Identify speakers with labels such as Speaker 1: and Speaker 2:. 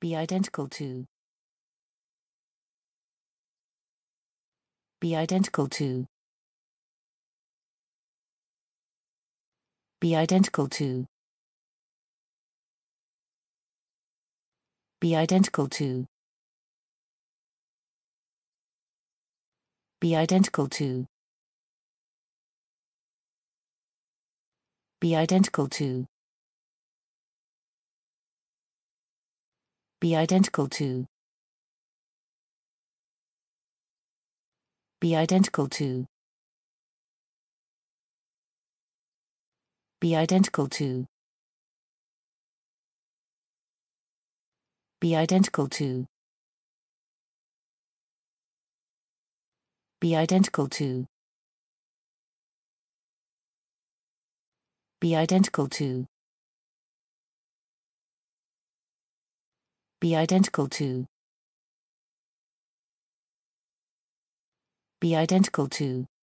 Speaker 1: be identical to be identical to be identical to be identical to be identical to be identical to be identical to be identical to be identical to be identical to be identical to be identical to be identical to be identical to